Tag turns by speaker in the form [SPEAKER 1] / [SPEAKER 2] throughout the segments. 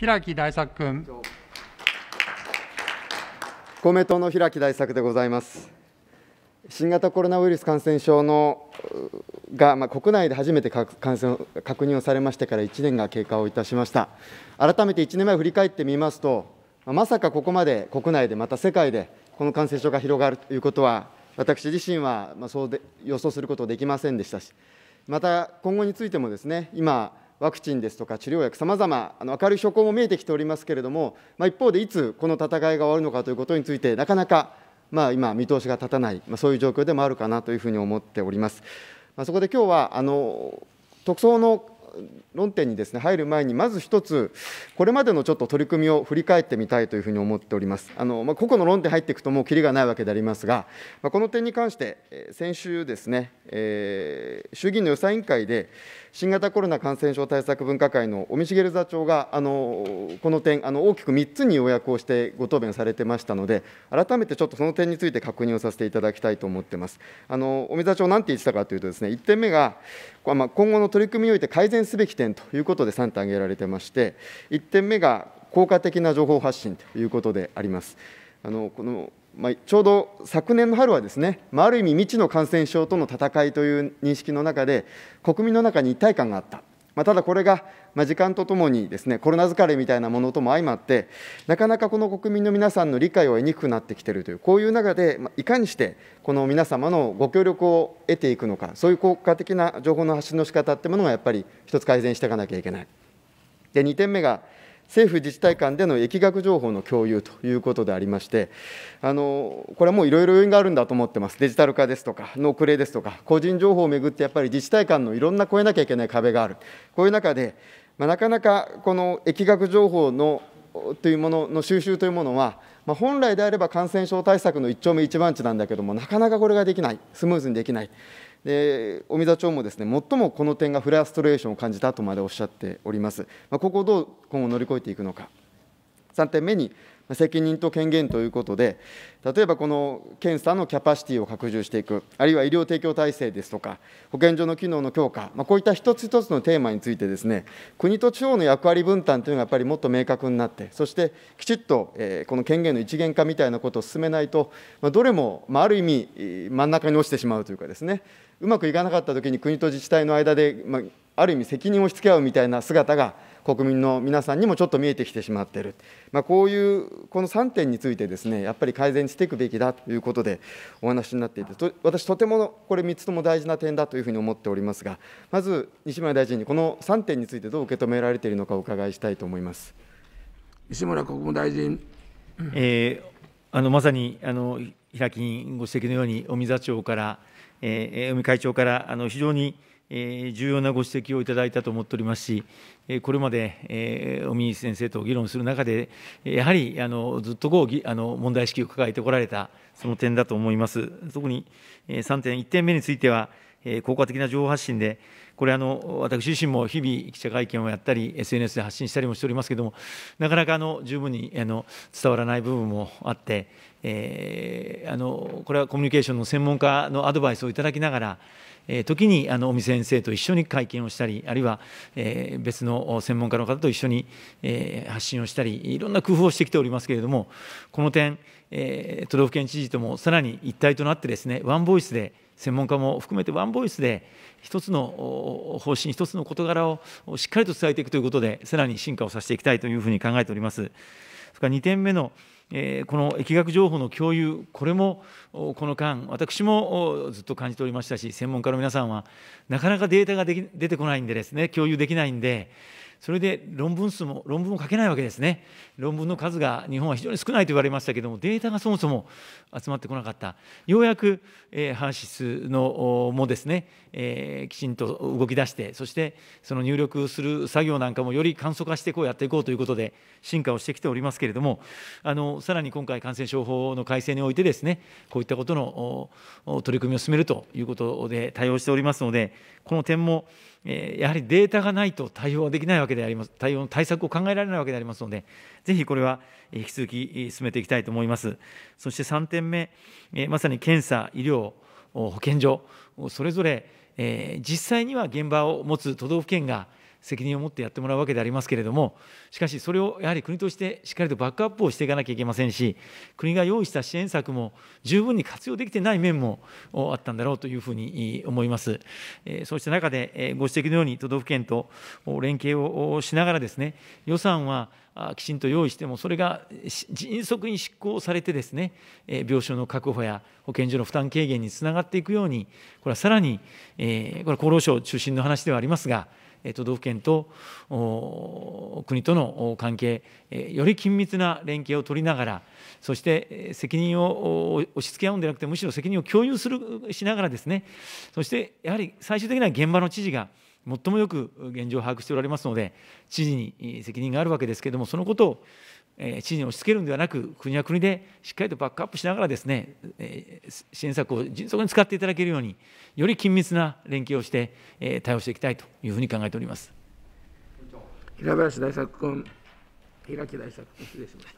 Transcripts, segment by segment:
[SPEAKER 1] 平木大作君。
[SPEAKER 2] 公明党の平木大作でございます。新型コロナウイルス感染症のが、まあ、国内で初めて感染確認をされましてから1年が経過をいたしました。改めて1年前を振り返ってみますと、まさかここまで国内で、また世界で、この感染症が広がるということは、私自身は、まあ、そうで予想することできませんでしたし、また今後についてもですね、今、ワクチンですとか治療薬、さまざま明るい証拠も見えてきておりますけれども、まあ、一方でいつこの戦いが終わるのかということについて、なかなか、まあ、今、見通しが立たない、まあ、そういう状況でもあるかなというふうに思っております。まあ、そこで今日はあの特捜の論点にですね入る前に、まず一つ、これまでのちょっと取り組みを振り返ってみたいというふうに思っております。あのまあ、個々の論点入っていくと、もうきりがないわけでありますが、まあ、この点に関して、先週ですね、えー、衆議院の予算委員会で、新型コロナ感染症対策分科会の尾身茂座長が、あのこの点、あの大きく3つに要約をしてご答弁されてましたので、改めてちょっとその点について確認をさせていただきたいと思ってます。あの尾身座長、なんて言ってたかというとです、ね、1点目が、まあ、今後の取り組みにおいて改善すべき点ということで3点挙げられてまして、1点目が効果的な情報発信ということであります。あのこのまあ、ちょうど昨年の春はですね、まあ、ある意味未知の感染症との戦いという認識の中で国民の中に一体感があった、まあ、ただこれが、まあ、時間とともにですねコロナ疲れみたいなものとも相まってなかなかこの国民の皆さんの理解を得にくくなってきているというこういう中で、まあ、いかにしてこの皆様のご協力を得ていくのかそういう効果的な情報の発信の仕方っうものがやっぱり一つ改善していかなきゃいけない。で2点目が政府自治体間での疫学情報の共有ということでありまして、あのこれはもういろいろ要因があるんだと思ってます、デジタル化ですとか、の遅れですとか、個人情報をめぐってやっぱり自治体間のいろんな超えなきゃいけない壁がある、こういう中で、まあ、なかなかこの疫学情報のというものの収集というものは、まあ、本来であれば感染症対策の一丁目一番地なんだけども、なかなかこれができない、スムーズにできない。で尾身座長もですね最もこの点がフラストレーションを感じたとまでおっしゃっております、まあ、ここをどう今後乗り越えていくのか。3点目に責任と権限ということで、例えばこの検査のキャパシティを拡充していく、あるいは医療提供体制ですとか、保健所の機能の強化、まあ、こういった一つ一つのテーマについてですね、国と地方の役割分担というのがやっぱりもっと明確になって、そしてきちっと、えー、この権限の一元化みたいなことを進めないと、まあ、どれも、まあ、ある意味、真ん中に落ちてしまうというかですね、うまくいかなかった時に国と自治体の間で、まあ、ある意味責任を押し付け合うみたいな姿が国民の皆さんにもちょっと見えてきてしまっている、まあ、こういうこの3点についてですねやっぱり改善していくべきだということでお話になっていてと私とてもこれ3つとも大事な点だというふうに思っておりますがまず西村大臣にこの3点についてどう受け止められているのかお伺いしたいと思います西村国務大臣、
[SPEAKER 3] えー、あのまさにあの平木委員ご指摘のように、尾身座長から、尾身会長から非常に重要なご指摘をいただいたと思っておりますし、これまで尾身先生と議論する中で、やはりずっと問題意識を抱えてこられた、その点だと思います。特に3点、1点目については、効果的な情報発信で、これあの、私自身も日々、記者会見をやったり、SNS で発信したりもしておりますけれども、なかなかあの十分にあの伝わらない部分もあって、えー、あのこれはコミュニケーションの専門家のアドバイスをいただきながら、え時にあの尾身先生と一緒に会見をしたり、あるいは、え別の専門家の方と一緒に、え発信をしたり、いろんな工夫をしてきておりますけれども、この点、え都道府県知事ともさらに一体となってですね、ワンボイスで、専門家も含めてワンボイスで一つの方針一つの事柄をしっかりと伝えていくということでさらに進化をさせていきたいというふうに考えております。それから2点目のこの疫学情報の共有、これもこの間、私もずっと感じておりましたし、専門家の皆さんは、なかなかデータが出てこないんでですね、共有できないんで、それで論文数も論文を書けないわけですね論文の数が日本は非常に少ないと言われましたけどもデータがそもそも集まってこなかったようやく、えー、ハす、シスのもですね、えー、きちんと動き出してそしてその入力する作業なんかもより簡素化してこうやっていこうということで進化をしてきておりますけれどもあのさらに今回感染症法の改正においてですねこういったことの取り組みを進めるということで対応しておりますのでこの点も、えー、やはりデータがないと対応はできないわけです。けであります、対応の対策を考えられないわけでありますので、ぜひこれは引き続き進めていきたいと思います。そして3点目、まさに検査、医療、保健所、それぞれ実際には現場を持つ都道府県が責任を持ってやってもらうわけでありますけれども、しかし、それをやはり国としてしっかりとバックアップをしていかなきゃいけませんし、国が用意した支援策も十分に活用できてない面もあったんだろうというふうに思います。そうした中で、ご指摘のように都道府県と連携をしながらですね、予算はきちんと用意しても、それが迅速に執行されてですね、病床の確保や保健所の負担軽減につながっていくように、これはさらに、これは厚労省中心の話ではありますが、都道府県と国との関係、より緊密な連携を取りながら、そして責任を押し付け合うんではなくて、むしろ責任を共有するしながらですね、そしてやはり最終的には現場の知事が、最もよく現状を把握しておられますので、知事に責任があるわけですけれども、そのことをえ知事に押し付けるんではなく国は国でしっかりとバックアップしながらですね、え支援策を迅速に使っていただけるようにより緊密な連携をして、え対応していきたいというふうに考えております平
[SPEAKER 4] 林大
[SPEAKER 2] 作君平木大作君失礼しました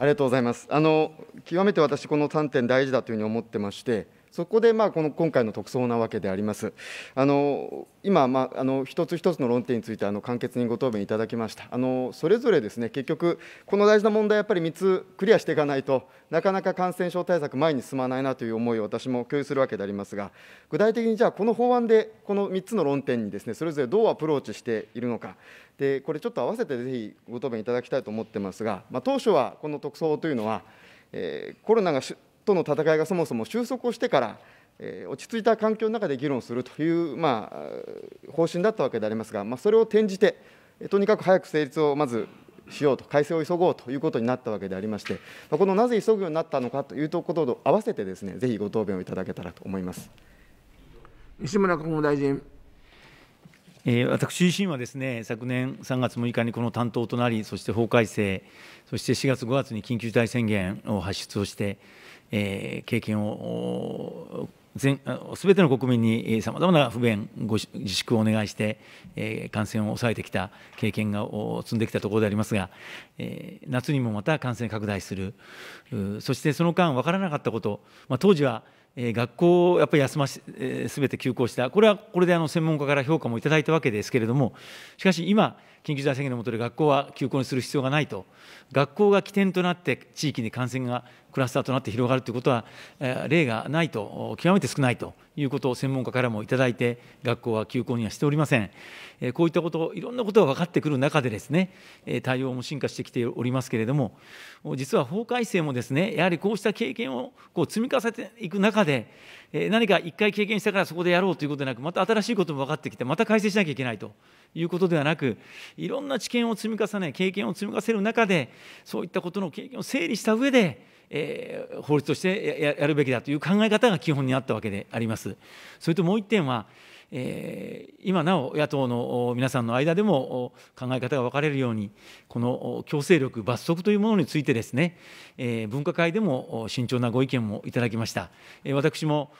[SPEAKER 2] ありがとうございますあの極めて私この3点大事だというふうに思ってましてそこでまあこの今回の特捜なわけであります。あの今、まあ、あの一つ一つの論点についてあの簡潔にご答弁いただきました。あのそれぞれですね結局、この大事な問題、やっぱり3つクリアしていかないとなかなか感染症対策、前に進まないなという思いを私も共有するわけでありますが、具体的にじゃあ、この法案でこの3つの論点にですねそれぞれどうアプローチしているのか、でこれちょっと合わせてぜひご答弁いただきたいと思ってますが、まあ、当初はこの特措法というのは、えー、コロナがとの戦いがそもそも収束をしてから、え落ち着いた環境の中で議論するという、まあ、方針だったわけでありますが、まあ、それを転じて、とにかく早く成立をまずしようと、改正を急ごうということになったわけでありまして、このなぜ急ぐようになったのかというところと合わせてです、ね、ぜひご答弁をいただけたらと思います西村国務大臣。
[SPEAKER 3] え私自身はですね昨年3月6日にこの担当となり、そして法改正、そして4月、5月に緊急事態宣言を発出をして、えー、経験を全全ての国民にさまざまな不便、ご自粛をお願いして、えー、感染を抑えてきた経験が積んできたところでありますが、えー、夏にもまた感染拡大する、そしてその間、分からなかったこと、まあ、当時は学校をやっぱり休まし、すべて休校した、これはこれであの専門家から評価もいただいたわけですけれども、しかし今、緊急事態宣言の下で学校は休校にする必要がないと、学校が起点となって地域に感染がクラスターとなって広がるということは、例がないと、極めて少ないということを専門家からもいただいて、学校は休校にはしておりません。こういったこと、いろんなことが分かってくる中で、ですね対応も進化してきておりますけれども、実は法改正もですねやはりこうした経験をこう積み重ねていく中で、何か一回経験したからそこでやろうということでなく、また新しいことも分かってきて、また改正しなきゃいけないということではなく、いろんな知見を積み重ね、経験を積み重ねる中で、そういったことの経験を整理した上で、えー、法律としてやるべきだという考え方が基本にあったわけであります。それともう一点は、えー、今なお野党の皆さんの間でも考え方が分かれるように、この強制力、罰則というものについてですね、えー、分科会でも慎重なご意見もいただきました。私も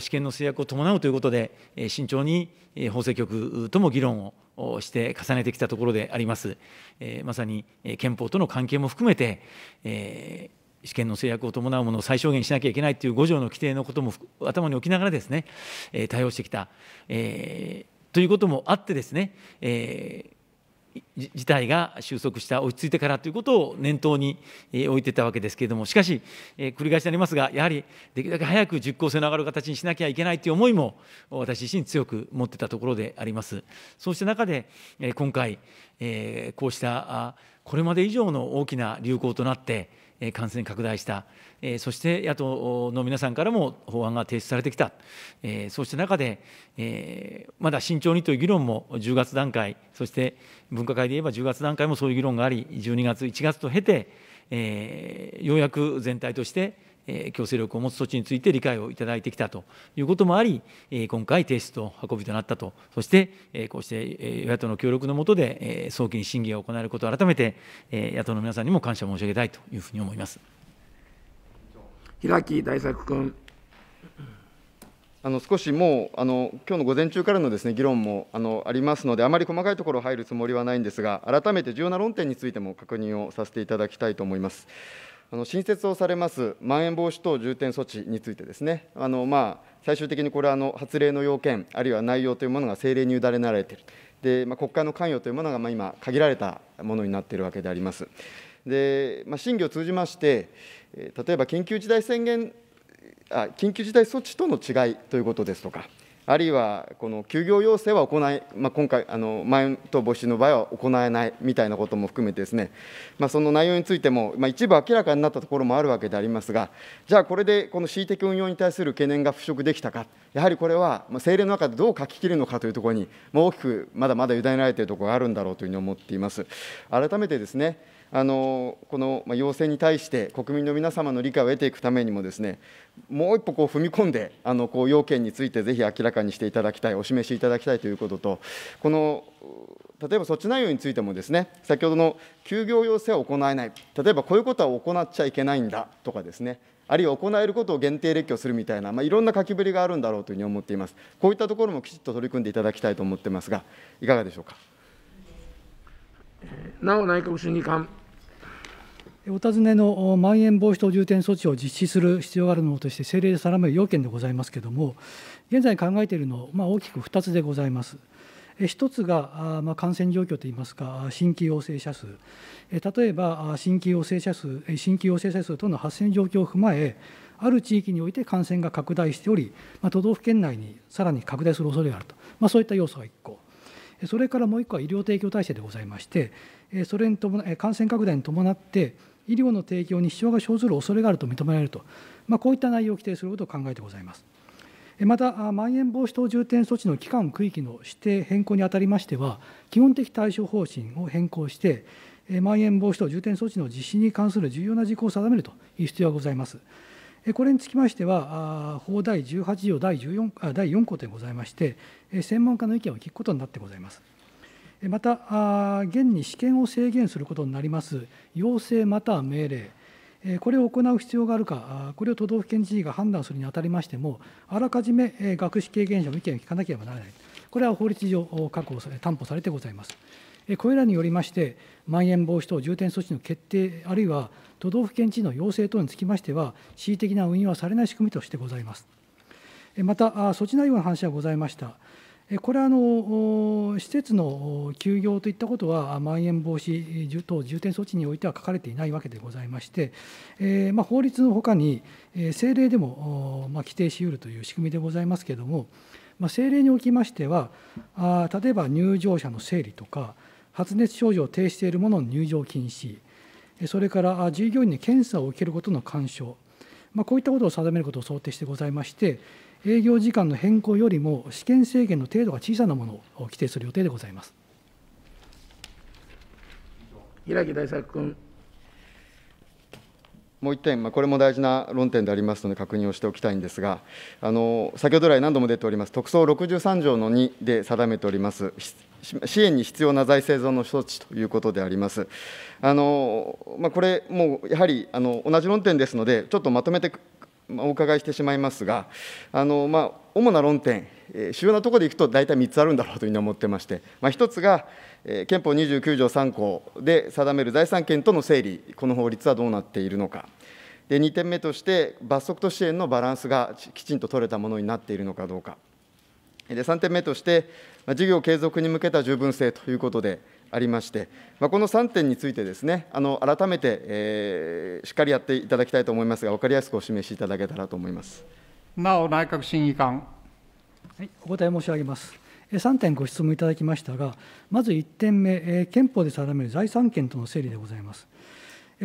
[SPEAKER 3] 試験の制約を伴うということで、慎重に法制局とも議論をして重ねてきたところであります。えー、まさに憲法との関係も含めて、えー試験の制約を伴うものを最小限にしなきゃいけないという5条の規定のことも頭に置きながらですね、えー、対応してきた、えー、ということもあってですね、えー、事態が収束した、落ち着いてからということを念頭に置いてたわけですけれども、しかし、えー、繰り返しになりますが、やはりできるだけ早く実効性の上がる形にしなきゃいけないという思いも、私自身強く持ってたところであります。そうした中で、えー、今回、えー、こうしたこれまで以上の大きな流行となって、感染拡大した、そして野党の皆さんからも法案が提出されてきた、そうした中で、まだ慎重にという議論も10月段階、そして分科会で言えば10月段階もそういう議論があり、12月、1月と経て、ようやく全体として強制力を持つ措置について理解をいただいてきたということもあり、今回、提出と運びとなったと、そしてこうして与野党の協力の下で、早期に審議が行われることを改めて、野党の皆さんにも感謝申し上げたいというふうに思います
[SPEAKER 2] 平木大作君。あの少しもうあの今日の午前中からのです、ね、議論もあのありますので、あまり細かいところ入るつもりはないんですが、改めて重要な論点についても確認をさせていただきたいと思います。あの新設をされますまん延防止等重点措置についてですね、あのまあ、最終的にこれはあの発令の要件、あるいは内容というものが政令に委ねられている、でまあ、国会の関与というものがまあ今、限られたものになっているわけであります。でまあ、審議を通じまして、例えば緊急事態宣言あ、緊急事態措置との違いということですとか、あるいはこの休業要請は行い、まあ、今回、あのまん延等防止の場合は行えないみたいなことも含めてです、ね、まあ、その内容についても、まあ、一部明らかになったところもあるわけでありますが、じゃあ、これでこの恣意的運用に対する懸念が払拭できたか、やはりこれは政令の中でどう書ききるのかというところに、もう大きくまだまだ委ねられているところがあるんだろうというふうに思っています。改めてですねあのこの要請に対して国民の皆様の理解を得ていくためにもですねもう一歩こう踏み込んであのこう要件についてぜひ明らかにしていただきたいお示しいただきたいということとこの例えば措置内容についてもですね先ほどの休業要請は行えない例えばこういうことは行っちゃいけないんだとかですねあるいは行えることを限定列挙するみたいな、まあ、いろんな書きぶりがあるんだろうというふうに思っています。こういったところもきちっと取り組んでいただきたいと思ってますが、いかがでしょうか。なお内閣審議官。
[SPEAKER 5] お尋ねのまん延防止等重点措置を実施する必要があるものとして、政令で定める要件でございますけれども、現在考えているのは大きく2つでございます。1つが感染状況といいますか、新規陽性者数、例えば新規陽性者数、新規陽性者数等の発生状況を踏まえ、ある地域において感染が拡大しており、都道府県内にさらに拡大する恐れがあると、まそういった要素が1個。それからもう1個は医療提供体制でございまして、それに伴感染拡大に伴って、医療の提供に支障が生ずる恐れがあると認められると、まあ、こういった内容を規定することを考えてございます。また、まん延防止等重点措置の期間、区域の指定変更にあたりましては、基本的対処方針を変更して、まん延防止等重点措置の実施に関する重要な事項を定めるという必要がございます。これにつきましては、法第18条第 ,14 第4項でございまして、専門家の意見を聞くことになってございます。また、現に私験を制限することになります要請または命令、これを行う必要があるか、これを都道府県知事が判断するにあたりましても、あらかじめ学識経験者の意見を聞かなければならない、これは法律上確保され、担保されてございます。これらによりまして、まん延防止等重点措置の決定、あるいは都道府県知事の要請等につきましては、恣意的な運用はされない仕組みとしてございます。また、措置内容の話はございました。これはあの施設の休業といったことは、まん延防止等重点措置においては書かれていないわけでございまして、えー、まあ、法律のほかに、えー、政令でも、まあ、規定しうるという仕組みでございますけれども、まあ、政令におきましては、あ例えば入場者の整理とか、発熱症状を呈している者の入場禁止、それから従業員に検査を受けることの干渉、まあ、こういったことを定めることを想定してございまして、営業時間の変更よりも試験制限の程度が小さなものを規定する予定でございます。
[SPEAKER 2] 平木大作君。もう1点、まあ、これも大事な論点でありますので、確認をしておきたいんですが、あの先ほど来、何度も出ております、特措63条の2で定めております、支援に必要な財政上の措置ということであります。あのまあ、これ、もうやはりあの同じ論点ですので、ちょっとまとめてお伺いしてしまいますが、あのまあ、主な論点、主要なところでいくと大体3つあるんだろうというふうに思ってまして、まあ、1つが、憲法29条3項で定める財産権との整理、この法律はどうなっているのか。で2点目として、罰則と支援のバランスがきちんと取れたものになっているのかどうか、で3点目として、事業継続に向けた十分性ということで、ありまして、まあ、この3点についてですね、あの改めて、えー、しっかりやっていただきたいと思いますが、分かりやすくお示しいただけたらと思います
[SPEAKER 1] なお、内閣審議官。
[SPEAKER 5] はい、お答え申し上げます。3点ご質問いただきましたが、まず1点目、え憲法で定める財産権との整理でございます。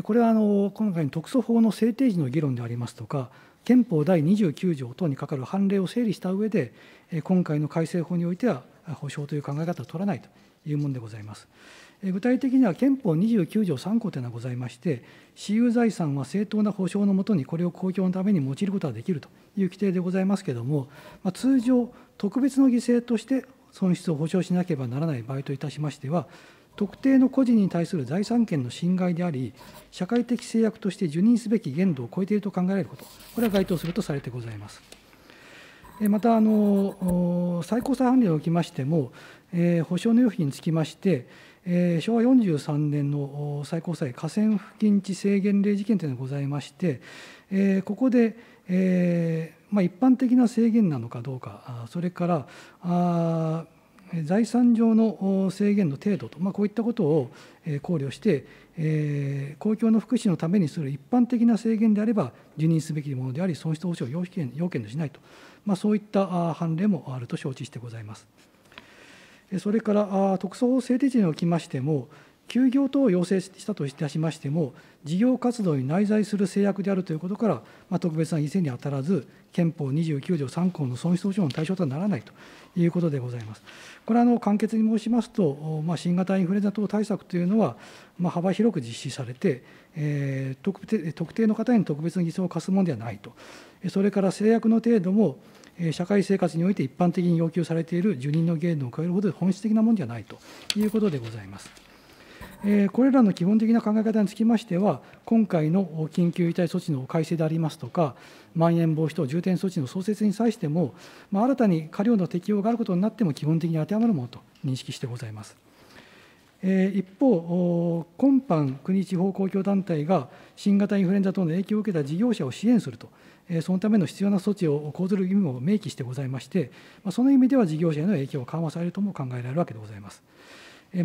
[SPEAKER 5] これはあの今回の特措法の制定時の議論でありますとか、憲法第29条等に係る判例を整理した上で、今回の改正法においては、保障という考え方を取らないというものでございます。具体的には憲法29条3項というのがございまして、私有財産は正当な保障のもとにこれを公共のために用いることができるという規定でございますけれども、まあ、通常、特別の犠牲として損失を保障しなければならない場合といたしましては、特定の個人に対する財産権の侵害であり、社会的制約として受任すべき限度を超えていると考えられること、これは該当するとされてございます。またあの、最高裁判例におきましても、えー、補償の要否につきまして、えー、昭和43年の最高裁河川付近地制限令事件というのがございまして、えー、ここで、えーまあ、一般的な制限なのかどうか、それからあ財産上の制限の程度と、まあ、こういったことを考慮して、えー、公共の福祉のためにする一般的な制限であれば、辞任すべきものであり、損失保障要件要件としないと、まあ、そういった判例もあると承知してございます。それから特措法制定時におきましても、休業等を要請したといたしましても、事業活動に内在する制約であるということから、まあ、特別な犠牲に当たらず、憲法29条3項の損失保障の対象とはならないということでございます。これはの簡潔に申しますと、まあ、新型インフルエンザ等対策というのは、まあ、幅広く実施されて、えー特定、特定の方に特別な偽装を課すものではないと、それから制約の程度も、社会生活において一般的に要求されている受任の限度を超えるほど本質的なものではないということでございます。これらの基本的な考え方につきましては、今回の緊急事態措置の改正でありますとか、まん延防止等重点措置の創設に際しても、新たに過料の適用があることになっても、基本的に当てはまるものと認識してございます。一方、今般、国地方公共団体が新型インフルエンザ等の影響を受けた事業者を支援すると、そのための必要な措置を講ずる義務を明記してございまして、その意味では事業者への影響を緩和されるとも考えられるわけでございます。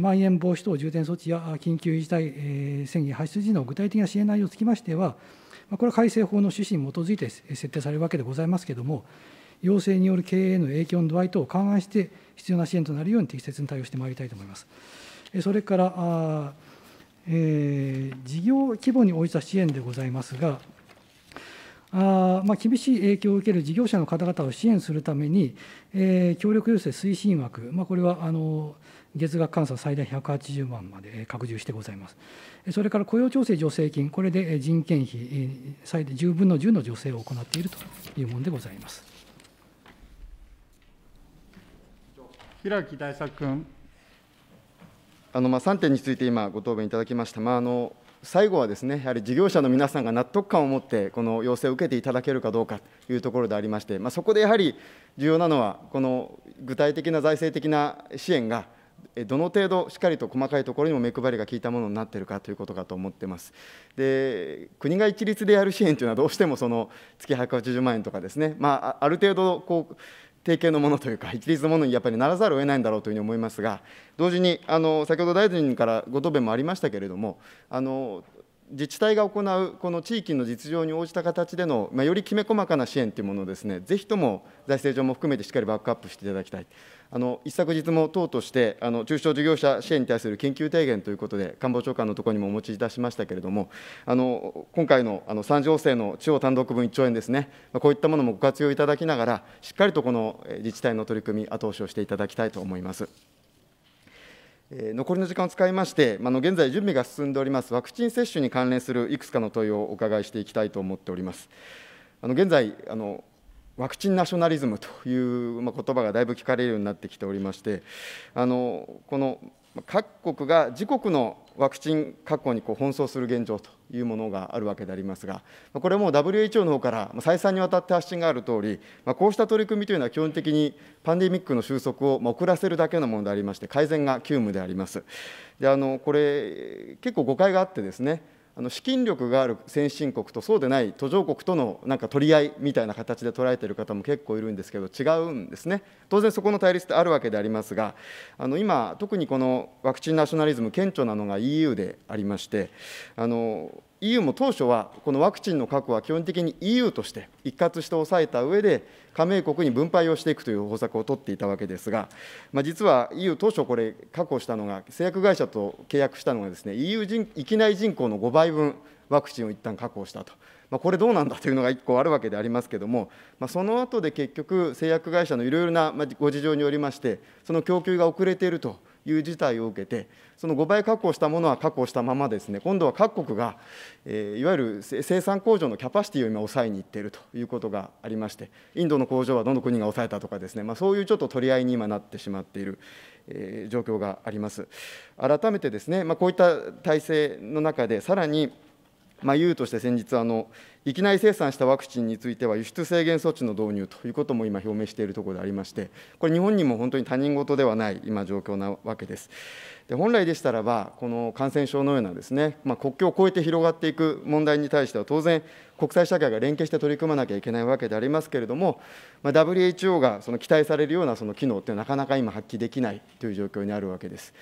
[SPEAKER 5] まん延防止等重点措置や緊急事態宣言発出時の具体的な支援内容につきましては、これは改正法の趣旨に基づいて設定されるわけでございますけれども、要請による経営への影響の度合い等を勘案して、必要な支援となるように適切に対応してまいりたいと思います。それから、えー、事業規模に応じた支援でございますが、あまあ、厳しい影響を受ける事業者の方々を支援するために、えー、協力要請推進枠、まあ、これはあの月額換算最大180万まで拡充してございます。それから雇用調整助成金、これで人件費、最大10分の10の助成を行っているというものでございます。
[SPEAKER 4] 平木大作君。
[SPEAKER 2] あのまあ3点について今、ご答弁いただきました、まあ、あの最後はですねやはり事業者の皆さんが納得感を持って、この要請を受けていただけるかどうかというところでありまして、まあ、そこでやはり重要なのは、この具体的な財政的な支援が、どの程度しっかりと細かいところにも目配りが効いたものになっているかということかと思ってます。で国が一律でやる支援というのはどうしてもその月180万円とかですね、まあ、ある程度こう定型のものというか、一律のものにやっぱりならざるを得ないんだろうというふうに思いますが、同時に、あの先ほど大臣からご答弁もありましたけれども、あの自治体が行うこの地域の実情に応じた形での、まあ、よりきめ細かな支援というものをです、ね、ぜひとも財政上も含めてしっかりバックアップしていただきたい、あの一昨日も党としてあの、中小事業者支援に対する緊急提言ということで、官房長官のところにもお持ちいたしましたけれども、あの今回のあの条制の地方単独分1兆円ですね、こういったものもご活用いただきながら、しっかりとこの自治体の取り組み、後押しをしていただきたいと思います。残りの時間を使いまして、あの現在、準備が進んでおりますワクチン接種に関連するいくつかの問いをお伺いしていきたいと思っております。あの現在あのワクチンナショナリズムという言葉がだいぶ聞かれるようになってきておりまして、あのこの各国が自国のワクチン確保にこう奔走する現状というものがあるわけでありますが、これも WHO の方から再三にわたって発信があるとおり、こうした取り組みというのは基本的にパンデミックの収束を遅らせるだけのものでありまして、改善が急務であります。であのこれ結構誤解があってですねあの資金力がある先進国とそうでない途上国とのなんか取り合いみたいな形で捉えている方も結構いるんですけど違うんですね当然そこの対立ってあるわけでありますがあの今特にこのワクチンナショナリズム顕著なのが EU でありましてあの EU も当初は、このワクチンの確保は基本的に EU として一括して抑えた上で、加盟国に分配をしていくという方策を取っていたわけですが、まあ、実は EU 当初これ、確保したのが、製薬会社と契約したのがですね、EU 人域内人口の5倍分、ワクチンを一旦確保したと。まあ、これどうなんだというのが1個あるわけでありますけれども、まあ、その後で結局、製薬会社のいろいろなご事情によりまして、その供給が遅れているという事態を受けて、その5倍確保したものは確保したままですね、今度は各国が、えー、いわゆる生産工場のキャパシティを今、抑えにいっているということがありまして、インドの工場はどの国が抑えたとかですね、まあ、そういうちょっと取り合いに今なってしまっている、えー、状況があります。改めてですね、まあ、こういった体制の中で、さらに、まあ、e として先日あの、域内生産したワクチンについては、輸出制限措置の導入ということも今、表明しているところでありまして、これ、日本にも本当に他人事ではない今、状況なわけです。で本来でしたらば、この感染症のようなですね、まあ、国境を越えて広がっていく問題に対しては、当然、国際社会が連携して取り組まなきゃいけないわけでありますけれども、まあ、WHO がその期待されるようなその機能ってなかなか今、発揮できないという状況にあるわけです。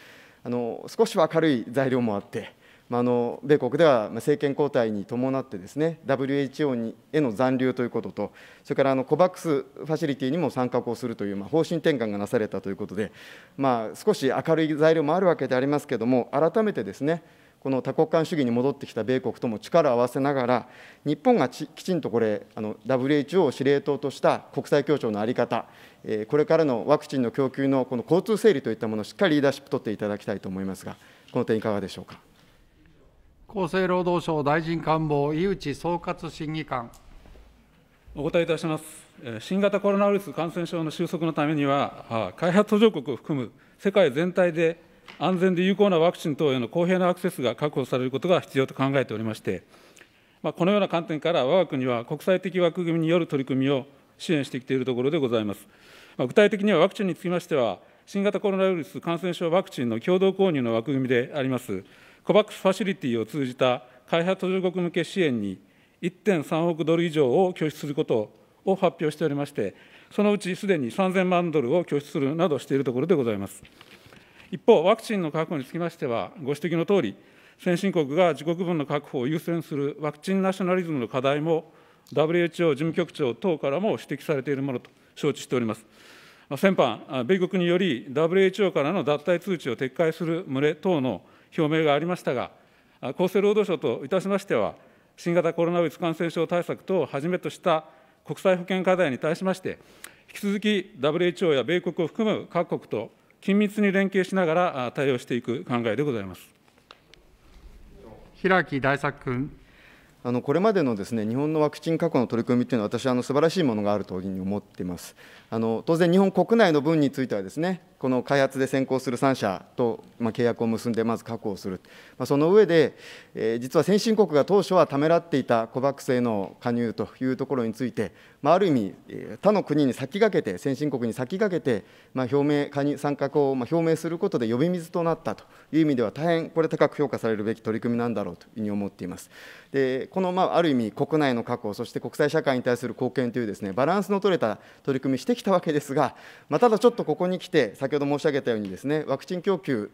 [SPEAKER 2] あの少し明るい材料もあってまあの米国では政権交代に伴ってですね WHO にへの残留ということと、それからあのコバックスファシリティにも参画をするという、まあ、方針転換がなされたということで、まあ、少し明るい材料もあるわけでありますけれども、改めてですね、この多国間主義に戻ってきた米国とも力を合わせながら、日本がきちんとこれ、WHO を司令塔とした国際協調の在り方、えー、これからのワクチンの供給のこの交通整理といったものをしっかりリーダーシップ取っていただきたいと思いますが、この点、いかがでしょうか。
[SPEAKER 4] 厚生労働省大臣官房井内総括審議官。お答えいたします。新型コロナウイルス感染症の収束のためには、開発途上国を含む世界全体で安全で有効なワクチン等への公平なアクセスが確保されることが必要と考えておりまして、まあ、このような観点から、我が国は国際的枠組みによる取り組みを支援してきているところでございます。まあ、具体的にはワクチンにつきましては、新型コロナウイルス感染症ワクチンの共同購入の枠組みであります COVAX ファシリティを通じた開発途上国向け支援に1.3億ドル以上を拠出することを発表しておりまして、そのうちすでに3000万ドルを拠出するなどしているところでございます。一方、ワクチンの確保につきましては、ご指摘のとおり、先進国が自国分の確保を優先するワクチンナショナリズムの課題も、WHO 事務局長等からも指摘されているものと承知しております。先般、米国により WHO からの脱退通知を撤回する旨等の表明がありましたが、厚生労働省といたしましては、新型コロナウイルス感染症対策等をはじめとした国際保健課題に対しまして、引き続き WHO や米国を含む各国と緊密に連携しながら対応していく考えでございます。平木大作君。
[SPEAKER 2] あのこれまでのです、ね、日本のワクチン確保の取り組みというのは、私はあの素晴らしいものがあるというふうに思っていますあの当然、日本国内の分についてはです、ね、この開発で先行する3社と、まあ、契約を結んで、まず確保する、まあ、その上で、えー、実は先進国が当初はためらっていた COVAX への加入というところについて、まあ、ある意味、他の国に先駆けて、先進国に先駆けて、まあ、表明、加入参画を表明することで呼び水となったという意味では、大変これ、高く評価されるべき取り組みなんだろうというふうに思っています。でこの、まあ、ある意味、国内の確保、そして国際社会に対する貢献というです、ね、バランスの取れた取り組みしてきたわけですが、まあ、ただちょっとここに来て、先ほど申し上げたようにです、ね、ワクチン供給、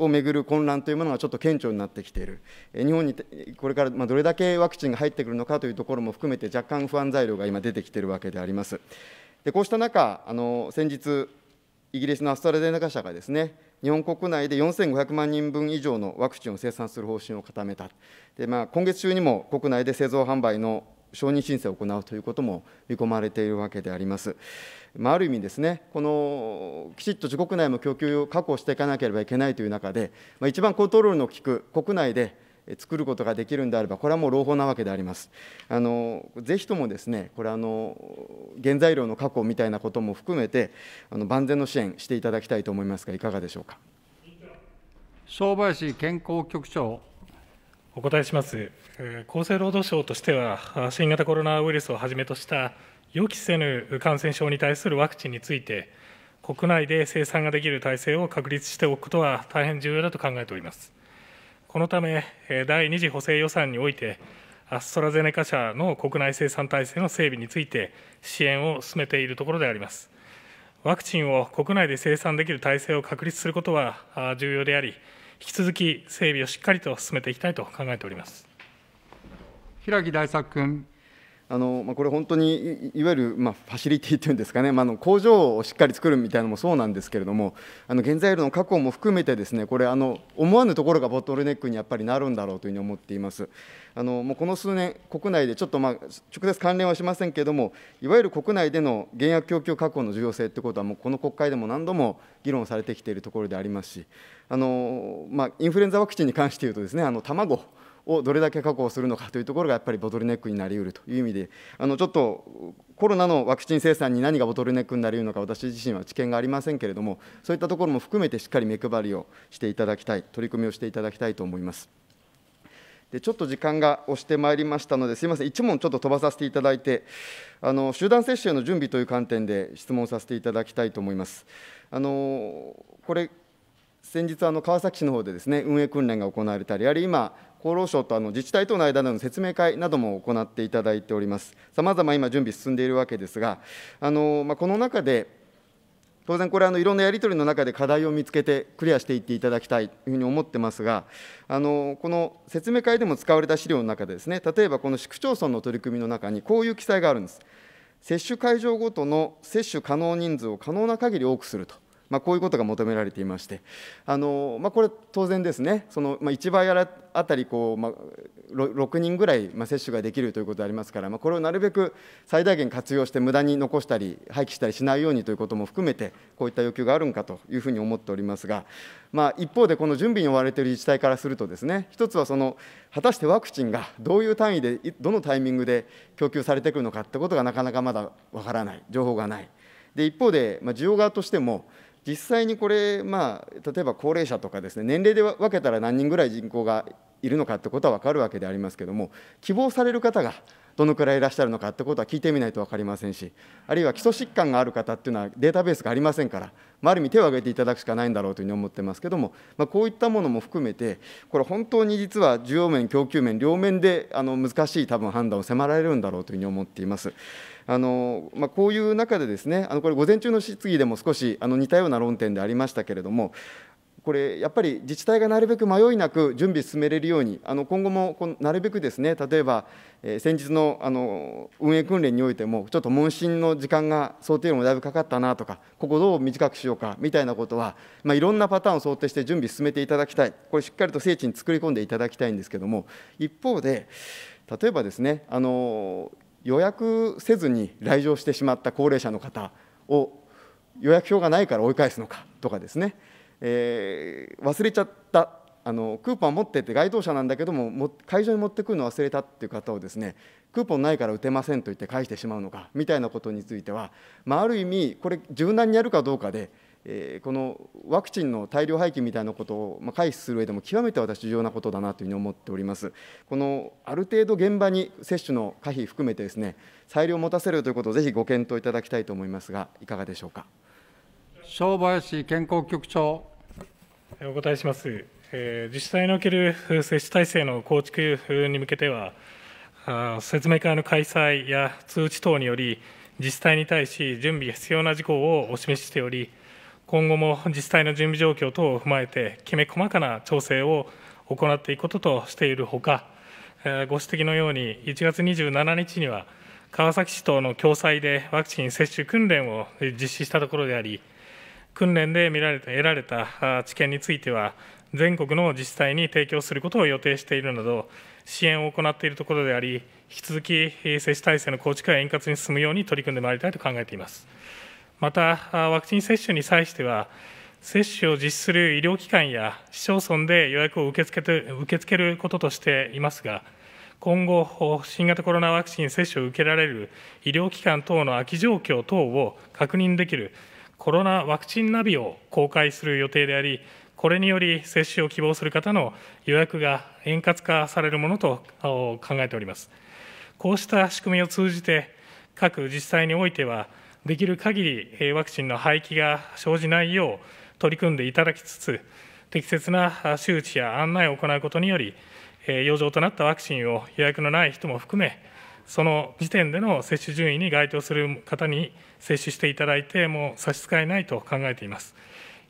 [SPEAKER 2] をめぐる混乱というものがちょっと顕著になってきている、日本にこれからどれだけワクチンが入ってくるのかというところも含めて、若干不安材料が今、出てきているわけであります。でこうした中、あの先日、イギリスのアストラゼネカ社がですね、日本国内で4500万人分以上のワクチンを生産する方針を固めた、でまあ、今月中にも国内で製造販売の承認申請を行うということも見込まれているわけであります。まあ、ある意味ですね、このきちっと自国内も供給を確保していかなければいけないという中で、まあ、一番コントロールの効く国内で作ることができるんであれば、これはもう朗報なわけであります。あのぜひともですね、これあの、原材料の確保みたいなことも含めて、あの万全の支援していただきたいと思いますが、いかがでしょうか。
[SPEAKER 1] 相林健康局長お答えします。厚生労働省としては、新型コロナウイルスをはじめとした予期せぬ感染症に対するワクチンについて、国内で生産ができる体制を確立しておくことは大変重要だと考えております。このため、第2次補正予算において、アストラゼネカ社の国内生産体制の整備について、支援を進めているところであります。ワクチンを国内で生産できる体制を確立することは重要であり、引き続き整備をしっかりと進めていきたいと考えております平木大作君。
[SPEAKER 2] あのまあ、これ、本当にいわゆる、まあ、ファシリティというんですかね、まあ、の工場をしっかり作るみたいなのもそうなんですけれども、あの原材料の確保も含めて、ですねこれあの、思わぬところがボトルネックにやっぱりなるんだろうというふうに思っています。あのもうこの数年、国内でちょっと、まあ、直接関連はしませんけれども、いわゆる国内での原薬供給確保の重要性ということは、もうこの国会でも何度も議論されてきているところでありますし、あのまあ、インフルエンザワクチンに関して言うとですね、あの卵、をどれだけ確保するのかというところがやっぱりボトルネックになりうるという意味で、あのちょっとコロナのワクチン生産に何がボトルネックになりうるのか、私自身は知見がありませんけれども、そういったところも含めてしっかり目配りをしていただきたい、取り組みをしていただきたいと思います。でちょっと時間が押してまいりましたので、すみません、1問ちょっと飛ばさせていただいて、あの集団接種への準備という観点で質問させていただきたいと思います。あのこれ先日、あの川崎市の方でですね運営訓練が行われたり、あるいは今、厚労省とあの自治体との間での説明会なども行っていただいております。さまざま今、準備進んでいるわけですが、あのまあ、この中で、当然、これあの、いろんなやり取りの中で課題を見つけて、クリアしていっていただきたいというふうに思ってますが、あのこの説明会でも使われた資料の中でです、ね、例えばこの市区町村の取り組みの中に、こういう記載があるんです。接種会場ごとの接種可能人数を可能な限り多くすると。まあ、こういうことが求められていましてあの、まあ、これ当然ですねその、まあ、1倍あたりこう、まあ、6人ぐらい、接種ができるということでありますから、まあ、これをなるべく最大限活用して無駄に残したり廃棄したりしないようにということも含めてこういった要求があるんかというふうに思っておりますが、まあ、一方でこの準備に追われている自治体からするとですね一つはその果たしてワクチンがどういう単位でどのタイミングで供給されてくるのかということがなかなかまだわからない情報がない。で一方で、まあ、需要側としても実際にこれ、まあ、例えば高齢者とかですね年齢で分けたら何人ぐらい人口がいるのかってことは分かるわけでありますけども希望される方がどのくらいいらっしゃるのかってことは聞いてみないと分かりませんし、あるいは基礎疾患がある方っていうのはデータベースがありませんから、まあ、ある意味手を挙げていただくしかないんだろうというふうに思ってますけども、まあ、こういったものも含めて、これ、本当に実は需要面、供給面、両面であの難しい多分判断を迫られるんだろうというふうに思っています。あのまあ、こういう中で、ですねあのこれ、午前中の質疑でも少しあの似たような論点でありましたけれども、これ、やっぱり自治体がなるべく迷いなく準備進めれるように、あの今後もこのなるべくですね、例えば、えー、先日のあの運営訓練においても、ちょっと問診の時間が想定よりもだいぶかかったなとか、ここどう短くしようかみたいなことは、まあ、いろんなパターンを想定して準備進めていただきたい、これ、しっかりと精緻に作り込んでいただきたいんですけれども、一方で、例えばですね、あの予約せずに来場してしまった高齢者の方を、予約表がないから追い返すのかとかですね。えー、忘れちゃったあのクーポン持ってって該当者なんだけどもも会場に持ってくるの忘れたっていう方をですねクーポンないから打てませんと言って返してしまうのかみたいなことについては、まあ、ある意味これ柔軟にやるかどうかで、えー、このワクチンの大量廃棄みたいなことを、まあ、回避する上でも極めて私重要なことだなというふうに思っておりますこのある程度現場に接種の可否含めてですね裁量を持たせるということをぜひご検討いただきたいと思いますがいかがでしょうか。
[SPEAKER 1] 小林健康局長お答えします。自治体における接種体制の構築に向けては、説明会の開催や通知等により、自治体に対し準備が必要な事項をお示ししており、今後も自治体の準備状況等を踏まえて、きめ細かな調整を行っていくこととしているほか、ご指摘のように、1月27日には、川崎市との共催でワクチン接種訓練を実施したところであり、訓練で見られた得られた知見については全国の自治体に提供することを予定しているなど支援を行っているところであり引き続き接種体制の構築が円滑に進むように取り組んでまいりたいと考えていますまたワクチン接種に際しては接種を実施する医療機関や市町村で予約を受け付けて受け付けることとしていますが今後、新型コロナワクチン接種を受けられる医療機関等の空き状況等を確認できるコロナワクチンナビを公開する予定であり、これにより接種を希望する方の予約が円滑化されるものと考えております。こうした仕組みを通じて、各自治体においては、できる限りワクチンの廃棄が生じないよう取り組んでいただきつつ、適切な周知や案内を行うことにより、余剰となったワクチンを予約のない人も含め、その時点での接種順位に該当する方に接種していただいてもう差し支えないと考えています。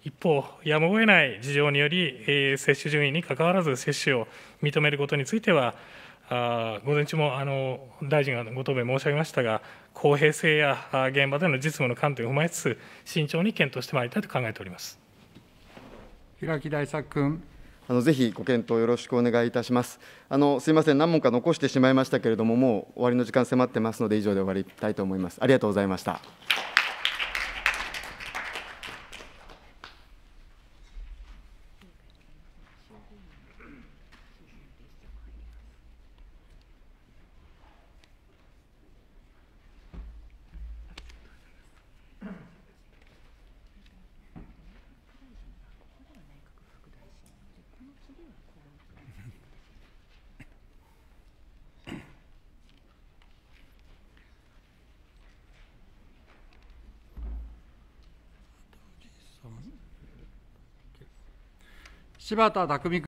[SPEAKER 1] 一方、やむを得ない事情により、えー、接種順位にかかわらず接種を認めることについては、あ午前中もあの大臣がご答弁申し上げましたが、公平性や現場での実務の観点を踏まえつつ、慎重に検討してまいりたいと考えております平木大作君。
[SPEAKER 2] あのぜひご検討よろしくお願いいたします。あのすいません、何問か残してしまいましたけれども、もう終わりの時間迫ってますので、以上で終わりたいと思います。ありがとうございました。
[SPEAKER 4] 柴田匠君。